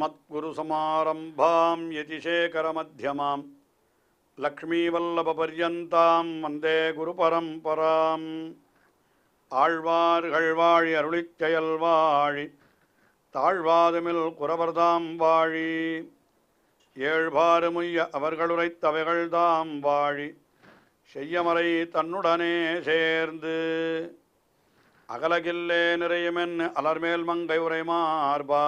மத்குருசமாரம்பாம் யதிசேகரமத்தியமாம் லக்ஷ்மீவல்லபபர்யந்தாம் வந்தே குரு பரம்பராம் ஆழ்வார்கள் வாழி அருளிச்செயல் வாழி தாழ்வாதுமில் குரவர்தாம் வாழி ஏழ்பாறுமுய்ய அவர்களுரைத்தவைகள்தாம் வாழி செய்யமறை தன்னுடனே சேர்ந்து அகலகில்லே நிறையுமென் அலர்மேல் மங்கை உரைமார்பா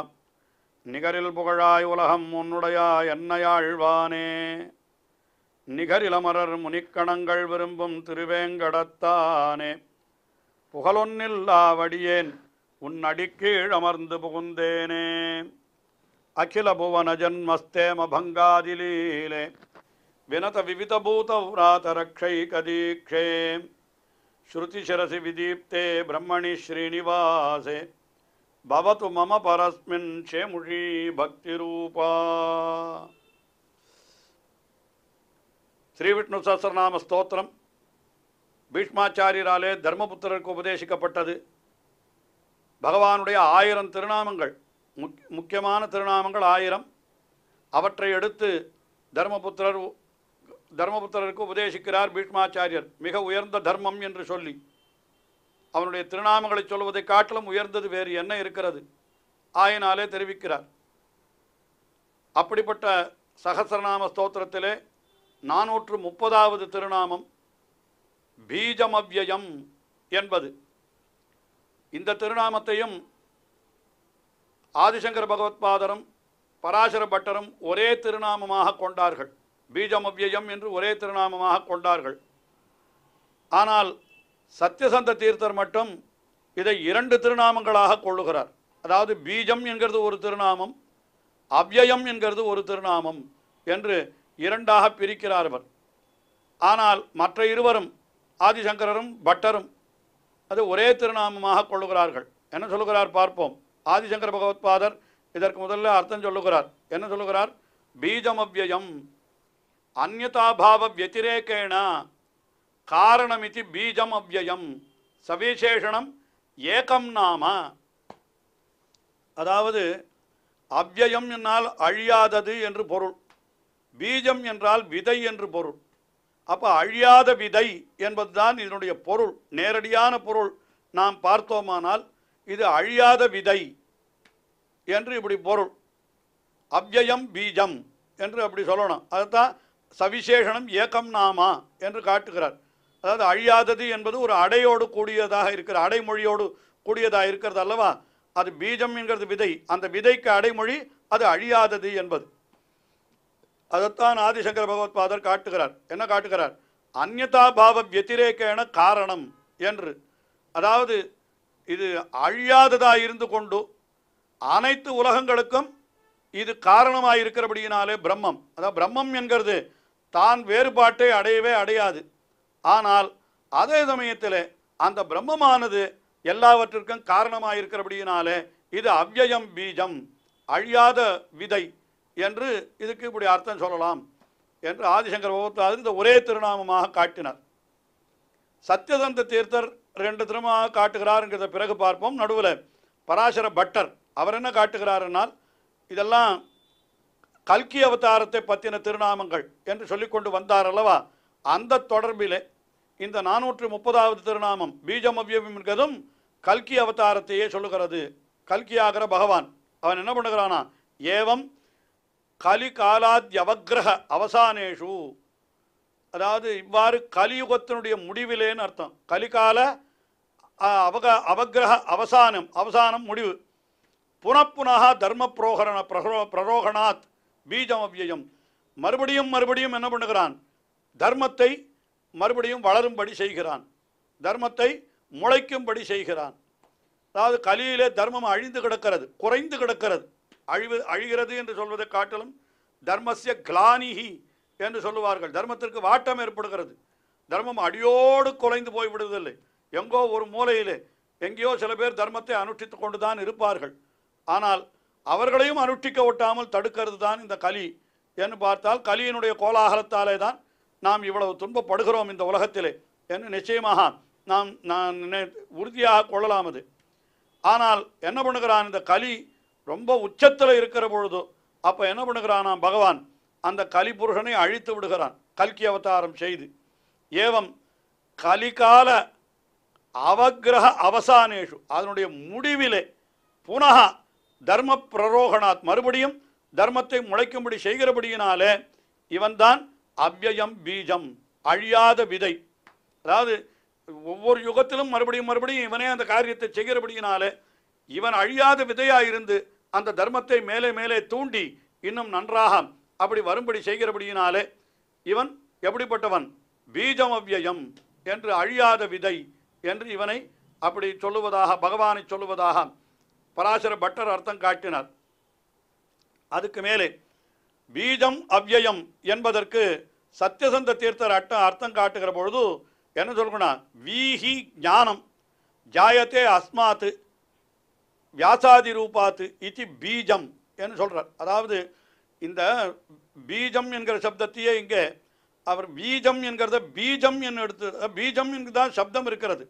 நிகரில் புகழாய் உலகம் உன்னுடையாய் என்னையாழ்வானே நிகரிலமரர் முனிக்கணங்கள் விரும்பும் திருவேங்கடத்தானே புகழொன்னில்லாவடியேன் உன் அடிக்கீழ் அமர்ந்து புகுந்தேனே அகில புவன ஜன்மஸ்தேம பங்காதிலீலே வினத விவித விவிதபூத விராதரக்ஷை கதீக்ஷே ஸ்ருதிசிரசி விதீப்தே பிரம்மணி ஸ்ரீனிவாசே பரஸ்மின் मम பக்தி ரூபா ஸ்ரீ விஷ்ணு சஹசிரநாம ஸ்தோத்திரம் பீஷ்மாச்சாரியராலே தர்மபுத்திரருக்கு உபதேசிக்கப்பட்டது பகவானுடைய ஆயிரம் திருநாமங்கள் முக் முக்கியமான திருநாமங்கள் ஆயிரம் அவற்றை எடுத்து தர்மபுத்திரர் தர்மபுத்திரருக்கு உபதேசிக்கிறார் பீஷ்மாச்சாரியர் மிக உயர்ந்த தர்மம் என்று சொல்லி அவனுடைய திருநாமங்களை சொல்வதை காட்டிலும் உயர்ந்தது வேறு என்ன இருக்கிறது ஆயினாலே தெரிவிக்கிறார் அப்படிப்பட்ட சகசரநாம ஸ்தோத்திரத்திலே நானூற்று முப்பதாவது திருநாமம் பீஜமவ்யம் என்பது இந்த திருநாமத்தையும் ஆதிசங்கர பகவத்பாதரும் பராசர பட்டரும் ஒரே திருநாமமாக கொண்டார்கள் பீஜமவ்யம் என்று ஒரே திருநாமமாக கொண்டார்கள் ஆனால் சத்தியசந்த தீர்த்தர் மட்டும் இதை இரண்டு திருநாமங்களாக கொள்ளுகிறார் அதாவது பீஜம் என்கிறது ஒரு திருநாமம் அவ்யயம் என்கிறது ஒரு திருநாமம் என்று இரண்டாக பிரிக்கிறார் அவர் ஆனால் மற்ற இருவரும் ஆதிசங்கரரும் பட்டரும் அது ஒரே திருநாமமாக கொள்ளுகிறார்கள் என்ன சொல்லுகிறார் பார்ப்போம் ஆதிசங்கர பகவத்பாதர் இதற்கு முதல்ல அர்த்தம் சொல்லுகிறார் என்ன சொல்லுகிறார் பீஜமவ்யயம் அந்நதாபாவ வத்திரேக்கேனா காரணமிதி பீஜம் அவ்வயம் சவிசேஷனம் ஏகம் நாம அதாவது அவ்வயம் என்னால் அழியாதது என்று பொருள் பீஜம் என்றால் விதை என்று பொருள் அப்போ அழியாத விதை என்பதுதான் இதனுடைய பொருள் நேரடியான பொருள் நாம் பார்த்தோமானால் இது அழியாத விதை என்று இப்படி பொருள் அவ்வயம் பீஜம் என்று அப்படி சொல்லணும் அதுதான் சவிசேஷனம் ஏக்கம் நாமா என்று காட்டுகிறார் அதாவது அழியாதது என்பது ஒரு அடையோடு கூடியதாக இருக்கிற அடைமொழியோடு கூடியதாக இருக்கிறது அல்லவா அது பீஜம் என்கிறது விதை அந்த விதைக்கு அடைமொழி அது அழியாதது என்பது அதைத்தான் ஆதிசங்கர பகவத் பாதர் காட்டுகிறார் என்ன காட்டுகிறார் அந்நதா பாவ வத்திரேக்கேன காரணம் என்று அதாவது இது அழியாததாக இருந்து கொண்டு அனைத்து உலகங்களுக்கும் இது காரணமாக இருக்கிறபடியினாலே பிரம்மம் அதாவது பிரம்மம் என்கிறது தான் வேறுபாட்டை அடையவே அடையாது ஆனால் அதே சமயத்தில் அந்த பிரம்மமானது எல்லாவற்றிற்கும் காரணமாக இருக்கிறபடியினாலே இது அவ்வயம் பீஜம் அழியாத விதை என்று இதுக்கு இப்படி அர்த்தம் சொல்லலாம் என்று ஆதிசங்கர் பகவத்வாதர் இந்த ஒரே திருநாமமாக காட்டினார் சத்யதந்த தீர்த்தர் ரெண்டு திருமமாக காட்டுகிறாருங்கிறத பிறகு பார்ப்போம் நடுவில் பராசர பட்டர் அவர் என்ன காட்டுகிறாருனால் இதெல்லாம் கல்கி அவதாரத்தை பற்றின திருநாமங்கள் என்று சொல்லிக்கொண்டு வந்தார் அல்லவா அந்த தொடர்பிலே இந்த நானூற்றி முப்பதாவது திருநாமம் பீஜம் அவ்யம் என்கிறதும் கல்கி அவதாரத்தையே சொல்லுகிறது கல்கி ஆகிற பகவான் அவன் என்ன பண்ணுகிறானா ஏவம் கலி காலாத்யவகிரக அவசானேஷு அதாவது இவ்வாறு கலியுகத்தினுடைய முடிவிலேன்னு அர்த்தம் கலிகால அவக அவகிரக அவசானம் அவசானம் முடிவு புனப்புனக தர்ம புரோகரண பிரகோ பிரரோகணாத் பீஜம் அவ்வியம் மறுபடியும் மறுபடியும் என்ன பண்ணுகிறான் தர்மத்தை மறுபடியும் வளரும்படி செய்கிறான் தர்மத்தை முளைக்கும்படி செய்கிறான் அதாவது கலியிலே தர்மம் அழிந்து கிடக்கிறது குறைந்து கிடக்கிறது அழிவு அழிகிறது என்று சொல்வதை காட்டிலும் தர்மசிய கிளானிகி என்று சொல்லுவார்கள் தர்மத்திற்கு வாட்டம் ஏற்படுகிறது தர்மம் அடியோடு குலைந்து போய்விடுவதில்லை எங்கோ ஒரு மூலையிலே எங்கேயோ சில பேர் தர்மத்தை அனுஷ்டித்து கொண்டு தான் இருப்பார்கள் ஆனால் அவர்களையும் அனுஷ்டிக்க ஒட்டாமல் தடுக்கிறது தான் இந்த கலி என்று பார்த்தால் கலியினுடைய கோலாகலத்தாலே தான் நாம் இவ்வளவு துன்பப்படுகிறோம் இந்த உலகத்திலே என்று நிச்சயமாக நாம் நான் உறுதியாக கொள்ளலாம் அது ஆனால் என்ன பண்ணுகிறான் இந்த கலி ரொம்ப உச்சத்தில் இருக்கிற பொழுது அப்போ என்ன பண்ணுகிறானாம் பகவான் அந்த கலிபுருஷனை அழித்து விடுகிறான் கல்கி அவதாரம் செய்து ஏவம் கலிகால அவகிரக அவசானேஷு அதனுடைய முடிவிலே புனக தர்ம பிரரோகணாத் மறுபடியும் தர்மத்தை முளைக்கும்படி செய்கிறபடியினாலே இவன்தான் அவ்வயம் பீஜம் அழியாத விதை அதாவது ஒவ்வொரு யுகத்திலும் மறுபடியும் மறுபடியும் இவனே அந்த காரியத்தை செய்கிறபடியினால இவன் அழியாத விதையாக இருந்து அந்த தர்மத்தை மேலே மேலே தூண்டி இன்னும் நன்றாக அப்படி வரும்படி செய்கிறபடியினாலே இவன் எப்படிப்பட்டவன் பீஜம் அவ்வயம் என்று அழியாத விதை என்று இவனை அப்படி சொல்லுவதாக பகவானை சொல்லுவதாக பராசர பட்டர் அர்த்தம் காட்டினார் அதுக்கு மேலே பீஜம் அவ்யயம் என்பதற்கு சத்தியசந்த தீர்த்தர் அட்ட அர்த்தம் காட்டுகிற பொழுது என்ன சொல்லணும்னா வீஹி ஞானம் ஜாயத்தே அஸ்மாத்து வியாசாதி ரூபாத்து இத்தி பீஜம் என்று சொல்கிறார் அதாவது இந்த பீஜம் என்கிற சப்தத்தையே இங்கே அவர் பீஜம் என்கிறத பீஜம் என்று எடுத்து பீஜம் என்று தான் சப்தம் இருக்கிறது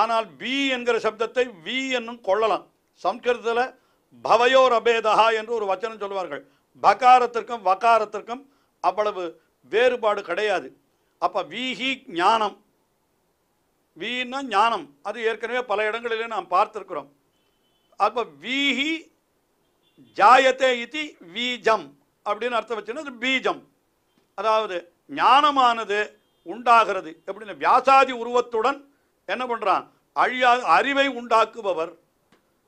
ஆனால் பி என்கிற சப்தத்தை வி என்னும் கொள்ளலாம் சம்ஸ்கிருதத்தில் பவயோர் அபேதா என்று ஒரு வச்சனம் சொல்வார்கள் பகாரத்திற்கும் வகாரத்திற்கும் அவ்வளவு வேறுபாடு கிடையாது அப்போ வீஹி ஞானம் வீன்னா ஞானம் அது ஏற்கனவே பல இடங்களிலே நாம் பார்த்துருக்குறோம் அப்போ வீஹி ஜாயத்தே இது வீஜம் அப்படின்னு அர்த்தம் வச்சுன்னா அது பீஜம் அதாவது ஞானமானது உண்டாகிறது எப்படின்னா வியாசாதி உருவத்துடன் என்ன பண்ணுறான் அழியா அறிவை உண்டாக்குபவர்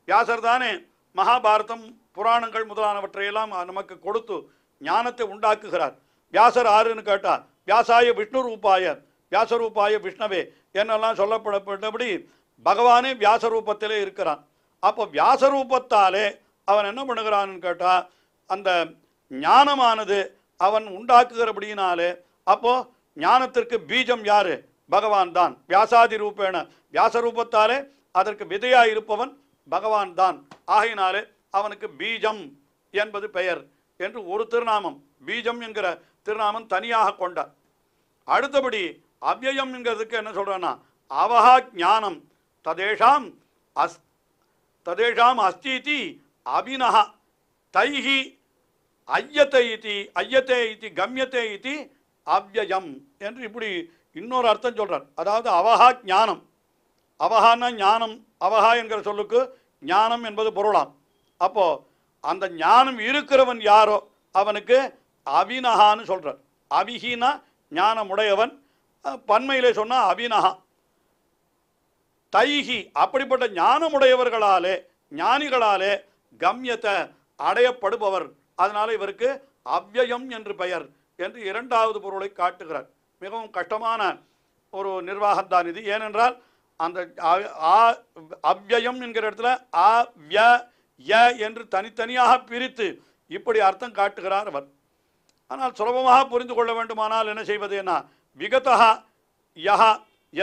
வியாசர் தானே மகாபாரதம் புராணங்கள் முதலானவற்றையெல்லாம் நமக்கு கொடுத்து ஞானத்தை உண்டாக்குகிறார் வியாசர் ஆறுன்னு கேட்டால் வியாசாய விஷ்ணு ரூபாய வியாசரூபாய விஷ்ணவே என்னெல்லாம் சொல்லப்படப்பட்டபடி பகவானே வியாசரூபத்திலே இருக்கிறான் அப்போ வியாசரூபத்தாலே அவன் என்ன பண்ணுகிறான்னு கேட்டால் அந்த ஞானமானது அவன் உண்டாக்குகிறபடியினாலே அப்போது ஞானத்திற்கு பீஜம் யார் பகவான் தான் வியாசாதி ரூபேன வியாசரூபத்தாலே அதற்கு விதையாக இருப்பவன் பகவான் தான் ஆகையினாலே அவனுக்கு பீஜம் என்பது பெயர் என்று ஒரு திருநாமம் பீஜம் என்கிற திருநாமம் தனியாக கொண்டார் அடுத்தபடி என்கிறதுக்கு என்ன சொல்கிறேன்னா அவஹா ஞானம் ததேஷாம் அஸ் ததேஷாம் அஸ்தீதி அபினஹா தைஹி ஐயத்தை இத்தி ஐயத்தை இத்தி கம்யத்தை இது அவ்யயம் என்று இப்படி இன்னொரு அர்த்தம் சொல்கிறார் அதாவது அவஹா ஞானம் அவஹான ஞானம் அவஹா என்கிற சொல்லுக்கு ஞானம் என்பது பொருளாம் அப்போது அந்த ஞானம் இருக்கிறவன் யாரோ அவனுக்கு அவினஹான்னு சொல்கிறார் அவிஹினா ஞானமுடையவன் பன்மையிலே சொன்னால் அவினஹா தைஹி அப்படிப்பட்ட ஞானமுடையவர்களாலே ஞானிகளாலே கம்யத்தை அடையப்படுபவர் அதனால் இவருக்கு அவ்யயம் என்று பெயர் என்று இரண்டாவது பொருளை காட்டுகிறார் மிகவும் கஷ்டமான ஒரு நிர்வாகம்தான் இது ஏனென்றால் அந்த அவ்யயம் என்கிற இடத்துல அவ்ய ய என்று தனித்தனியாக பிரித்து இப்படி அர்த்தம் காட்டுகிறார் அவர் ஆனால் சுலபமாக புரிந்து கொள்ள வேண்டுமானால் என்ன செய்வது என்ன விகதா யா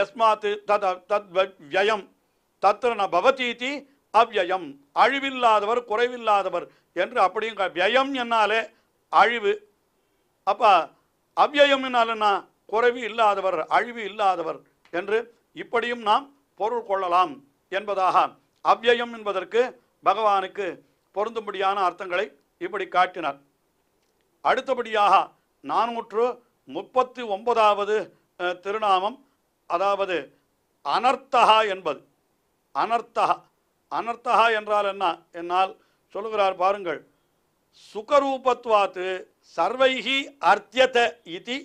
எஸ்மாத்து தத் தத் வியம் தத்திர ந பவதீதி அவ்யயம் அழிவில்லாதவர் குறைவில்லாதவர் என்று அப்படியும் வியம் என்னாலே அழிவு அப்போ அவ்யயம் என்னால் குறைவு இல்லாதவர் அழிவு இல்லாதவர் என்று இப்படியும் நாம் பொருள் கொள்ளலாம் என்பதாக அவ்யயம் என்பதற்கு பகவானுக்கு பொருந்தும்படியான அர்த்தங்களை இப்படி காட்டினார் அடுத்தபடியாக நானூற்று முப்பத்தி ஒன்பதாவது திருநாமம் அதாவது அனர்த்தகா என்பது அனர்த்தகா அனர்த்தகா என்றால் என்ன என்னால் சொல்லுகிறார் பாருங்கள் சுகரூபத்துவாத்து சர்வைகி அர்த்தியத இதி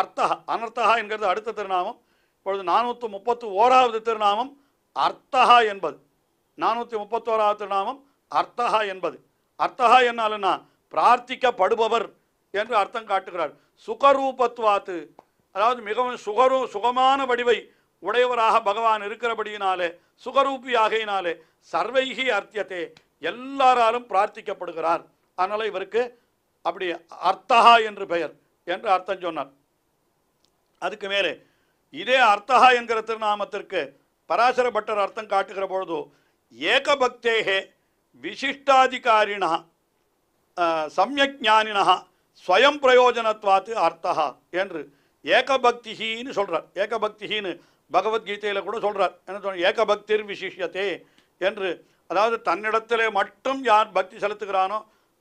அர்த்தக அனர்த்தகா என்கிறது அடுத்த திருநாமம் இப்பொழுது நானூற்று முப்பத்து ஓராவது திருநாமம் அர்த்தகா என்பது நானூற்றி முப்பத்தோராவது திருநாமம் அர்த்தகா என்பது அர்த்தகா என்னாலுன்னா பிரார்த்திக்கப்படுபவர் என்று அர்த்தம் காட்டுகிறார் சுகரூபத்துவாத்து அதாவது மிகவும் சுகரூ சுகமான வடிவை உடையவராக பகவான் இருக்கிறபடியினாலே சுகரூபி ஆகையினாலே சர்வைகி அர்த்தியத்தே எல்லாராலும் பிரார்த்திக்கப்படுகிறார் அதனால் இவருக்கு அப்படி அர்த்தகா என்று பெயர் என்று அர்த்தம் சொன்னார் அதுக்கு மேலே இதே அர்த்தகா என்கிற திருநாமத்திற்கு பராசர பட்டர் அர்த்தம் காட்டுகிற பொழுது ஏகபக்தேகே விசிஷ்டாதிகாரினா சமயக் ஞானினஹா ஸ்வயம் பிரயோஜனத்வாத்து அர்த்தா என்று ஏகபக்திஹின்னு சொல்கிறார் ஏகபக்திஹின்னு பகவத்கீதையில் கூட சொல்கிறார் என்ன சொல்ற ஏகபக்திர் விசிஷியத்தே என்று அதாவது தன்னிடத்தில் மட்டும் யார் பக்தி செலுத்துகிறானோ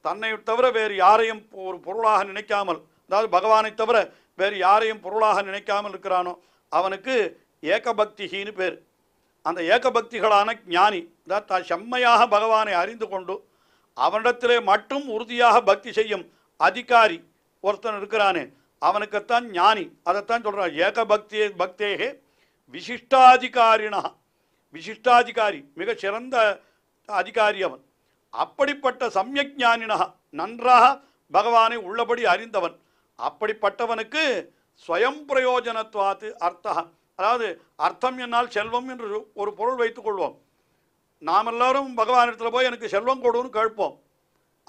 தன்னை தவிர வேறு யாரையும் ஒரு பொருளாக நினைக்காமல் அதாவது பகவானை தவிர வேறு யாரையும் பொருளாக நினைக்காமல் இருக்கிறானோ அவனுக்கு ஏகபக்திஹின்னு பேர் அந்த ஏகபக்திகளான ஞானி அதாவது செம்மையாக பகவானை அறிந்து கொண்டு அவனிடத்திலே மட்டும் உறுதியாக பக்தி செய்யும் அதிகாரி ஒருத்தன் இருக்கிறானே அவனுக்குத்தான் ஞானி அதைத்தான் சொல்கிறான் ஏக பக்தியே பக்தேகே விசிஷ்டாதிகாரினா விசிஷ்டாதிகாரி மிக சிறந்த அதிகாரி அவன் அப்படிப்பட்ட சமயக் ஞானினா நன்றாக பகவானை உள்ளபடி அறிந்தவன் அப்படிப்பட்டவனுக்கு ஸ்வயம் பிரயோஜனத்துவாத்து அர்த்தம் அதாவது அர்த்தம் என்னால் செல்வம் என்று ஒரு பொருள் வைத்துக்கொள்வோம் நாம் எல்லாரும் பகவானிடத்தில் போய் எனக்கு செல்வம் கொடுன்னு கேட்போம்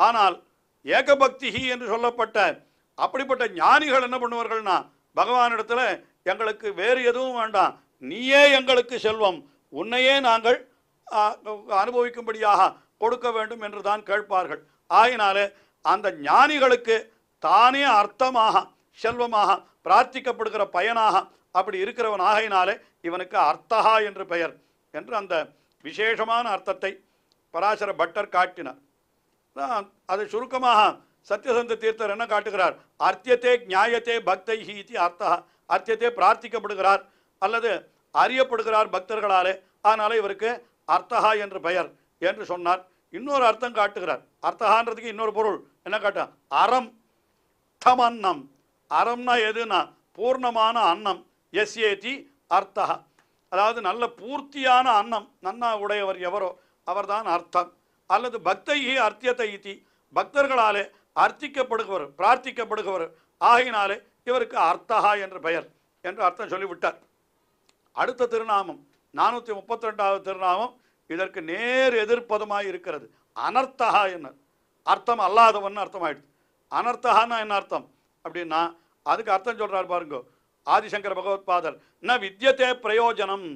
ஆனால் ஏகபக்திஹி என்று சொல்லப்பட்ட அப்படிப்பட்ட ஞானிகள் என்ன பண்ணுவார்கள்னா பகவானிடத்தில் எங்களுக்கு வேறு எதுவும் வேண்டாம் நீயே எங்களுக்கு செல்வம் உன்னையே நாங்கள் அனுபவிக்கும்படியாக கொடுக்க வேண்டும் என்று தான் கேட்பார்கள் ஆகினாலே அந்த ஞானிகளுக்கு தானே அர்த்தமாக செல்வமாக பிரார்த்திக்கப்படுகிற பயனாக அப்படி இருக்கிறவன் ஆகையினாலே இவனுக்கு அர்த்தகா என்று பெயர் என்று அந்த விசேஷமான அர்த்தத்தை பராசர பட்டர் காட்டினார் அதை சுருக்கமாக சத்யசந்த தீர்த்தர் என்ன காட்டுகிறார் அர்த்தியத்தே நியாயத்தே பக்தை இது அர்த்தா அர்த்தியத்தே பிரார்த்திக்கப்படுகிறார் அல்லது அறியப்படுகிறார் பக்தர்களாலே அதனால் இவருக்கு அர்த்தகா என்று பெயர் என்று சொன்னார் இன்னொரு அர்த்தம் காட்டுகிறார் அர்த்தகான்றதுக்கு இன்னொரு பொருள் என்ன காட்ட அறம் தமன்னம் அறம்னா எதுனா பூர்ணமான அன்னம் எஸ் ஏதி அர்த்தகா அதாவது நல்ல பூர்த்தியான அன்னம் நன்னா உடையவர் எவரோ அவர்தான் அர்த்தம் அல்லது பக்தைகி அர்த்தியத்தை இத்தி பக்தர்களாலே அர்த்திக்கப்படுகிறவர் பிரார்த்திக்கப்படுகிறவர் ஆகினாலே இவருக்கு அர்த்தகா என்று பெயர் என்று அர்த்தம் சொல்லிவிட்டார் அடுத்த திருநாமம் நானூற்றி முப்பத்தி ரெண்டாவது திருநாமம் இதற்கு நேர் எதிர்ப்பதமாக இருக்கிறது அனர்த்தகா என்ன அர்த்தம் அல்லாதவன் அர்த்தமாயிடுச்சு அனர்த்தகான்னா என்ன அர்த்தம் அப்படின்னா அதுக்கு அர்த்தம் சொல்கிறார் பாருங்க ஆதிசங்கர பகவத்பாதர் ந வித்தியதே பிரயோஜனம்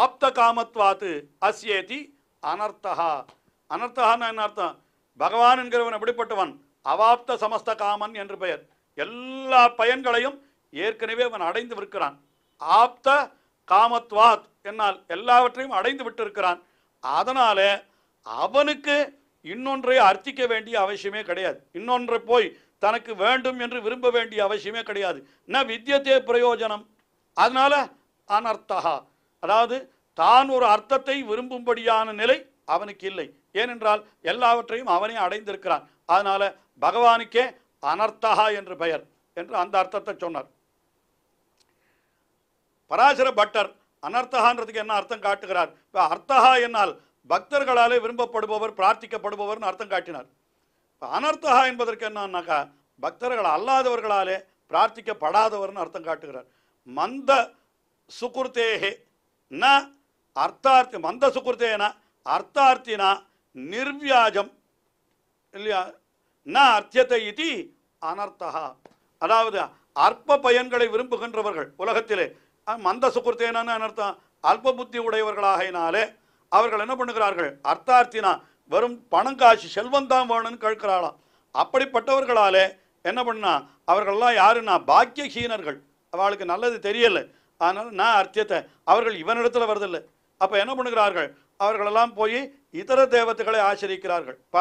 ஆப்த காமத்வாத்து அஸ்யேதி அனர்த்தகா அனர்த்தகான்னு என்ன அர்த்தம் பகவான் என்கிறவன் எப்படிப்பட்டவன் அவாப்த சமஸ்த காமன் என்று பெயர் எல்லா பயன்களையும் ஏற்கனவே அவன் அடைந்து விற்கிறான் ஆப்த காமத்வாத் என்னால் எல்லாவற்றையும் அடைந்து விட்டிருக்கிறான் அதனால அவனுக்கு இன்னொன்றை அர்த்திக்க வேண்டிய அவசியமே கிடையாது இன்னொன்றை போய் தனக்கு வேண்டும் என்று விரும்ப வேண்டிய அவசியமே கிடையாது ந வித்தியத்தே பிரயோஜனம் அதனால அனர்த்தகா அதாவது தான் ஒரு அர்த்தத்தை விரும்பும்படியான நிலை அவனுக்கு இல்லை ஏனென்றால் எல்லாவற்றையும் அவனே அடைந்திருக்கிறான் அதனால் பகவானுக்கே அனர்த்தகா என்று பெயர் என்று அந்த அர்த்தத்தை சொன்னார் பராசர பட்டர் அனர்த்தகான்றதுக்கு என்ன அர்த்தம் காட்டுகிறார் இப்போ அர்த்தகா என்னால் பக்தர்களாலே விரும்பப்படுபவர் பிரார்த்திக்கப்படுபவர்னு அர்த்தம் காட்டினார் இப்போ அனர்த்தகா என்பதற்கு என்னன்னாக்கா பக்தர்கள் அல்லாதவர்களாலே பிரார்த்திக்கப்படாதவர்னு அர்த்தம் காட்டுகிறார் மந்த சுக்குர்த்தேகே ந அர்த்தார்த்தி மந்த சுக்குர்த்தேனா அர்த்தார்த்தினா நிர்வியாஜம் இல்லையா ந அர்த்தியத்தை இது அனர்த்தகா அதாவது அற்ப பயன்களை விரும்புகின்றவர்கள் உலகத்திலே மந்த சுக்குர்த்தேனான்னு அனர்த்தம் அல்ப புத்தி உடையவர்களாகினாலே அவர்கள் என்ன பண்ணுகிறார்கள் அர்த்தார்த்தினா வெறும் பணம் காசு செல்வம் தான் வேணும்னு கேட்கிறாளாம் அப்படிப்பட்டவர்களாலே என்ன பண்ணா அவர்கள்லாம் யாருன்னா பாக்கியஹீனர்கள் அவளுக்கு நல்லது தெரியலை அதனால் நான் அர்த்தத்தை அவர்கள் இவனிடத்தில் வருதில்லை அப்போ என்ன பண்ணுகிறார்கள் அவர்களெல்லாம் போய் இதர தேவத்தைகளை ஆசிரியக்கிறார்கள் ப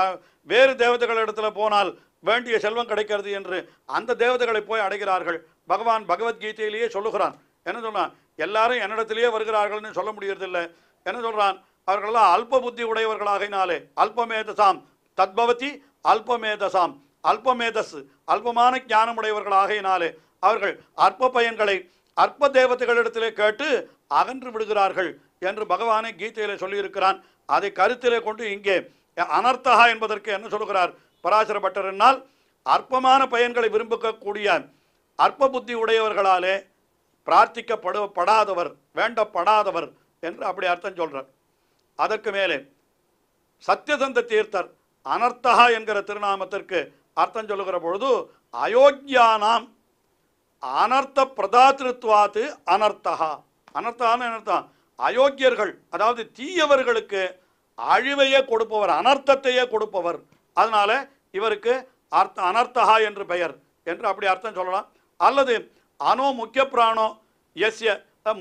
வேறு தேவதைகள் இடத்துல போனால் வேண்டிய செல்வம் கிடைக்கிறது என்று அந்த தேவதைகளை போய் அடைகிறார்கள் பகவான் பகவத்கீதையிலேயே சொல்லுகிறான் என்ன சொல்கிறான் எல்லாரும் என்னிடத்திலேயே வருகிறார்கள்னு சொல்ல முடியறதில்லை என்ன சொல்கிறான் அவர்களெல்லாம் அல்ப புத்தி உடையவர்களாகினாலே அல்பமேதசாம் தத்பவதி அல்பமேதசாம் அல்பமேதஸ் அல்பமான ஞானமுடையவர்களாகையினாலே அவர்கள் அற்ப பயன்களை அற்ப தேவதைகளிடத்திலே கேட்டு அகன்று விடுகிறார்கள் என்று பகவானே கீதையிலே சொல்லியிருக்கிறான் அதை கருத்திலே கொண்டு இங்கே அனர்த்தகா என்பதற்கு என்ன சொல்கிறார் பராசர பட்டர் என்னால் அற்பமான பயன்களை விரும்பக்கூடிய அற்ப புத்தி உடையவர்களாலே பிரார்த்திக்கப்படு படாதவர் வேண்டப்படாதவர் என்று அப்படி அர்த்தம் சொல்கிறார் அதற்கு மேலே சத்யசந்த தீர்த்தர் அனர்த்தகா என்கிற திருநாமத்திற்கு அர்த்தம் சொல்லுகிற பொழுது அயோக்கியானாம் அனர்த்த பிரதாத்திருத்வாத்து அனர்த்தகா அனர்த்தகான்னு அர்த்தம் அயோக்கியர்கள் அதாவது தீயவர்களுக்கு அழிவையே கொடுப்பவர் அனர்த்தத்தையே கொடுப்பவர் அதனால இவருக்கு அர்த்த அனர்த்தகா என்று பெயர் என்று அப்படி அர்த்தம் சொல்லலாம் அல்லது அனோ முக்கிய பிராணோ எஸ்ய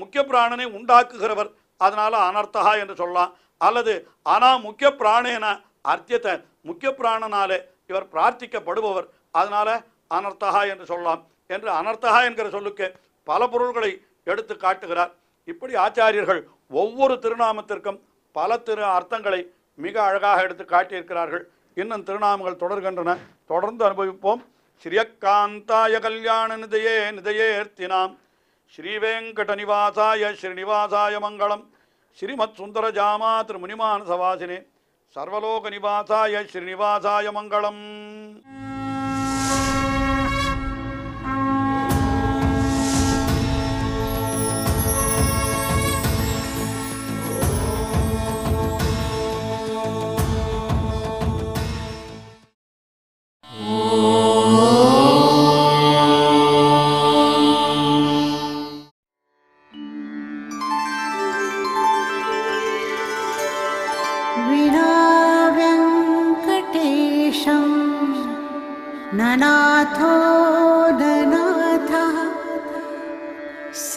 முக்கிய பிராணனை உண்டாக்குகிறவர் அதனால அனர்த்தகா என்று சொல்லலாம் அல்லது அனா முக்கிய பிராணேன அர்த்தியத்தை முக்கிய பிராணனாலே இவர் பிரார்த்திக்கப்படுபவர் அதனால அனர்த்தகா என்று சொல்லலாம் என்று அனர்த்தகா என்கிற சொல்லுக்கு பல பொருள்களை எடுத்து காட்டுகிறார் இப்படி ஆச்சாரியர்கள் ஒவ்வொரு திருநாமத்திற்கும் பல திரு அர்த்தங்களை மிக அழகாக எடுத்து காட்டியிருக்கிறார்கள் இன்னும் திருநாமங்கள் தொடர்கின்றன தொடர்ந்து அனுபவிப்போம் ஸ்ரீயக்காந்தாய கல்யாண நிதையே நிதையேர்த்தினாம் ஸ்ரீவேங்கட நிவாசாய ஸ்ரீனிவாசாய மங்களம் ஸ்ரீமத் சுந்தரஜாமா திரு சவாசினே சர்வலோக நிவாசாய ஸ்ரீநிவாசாய மங்களம்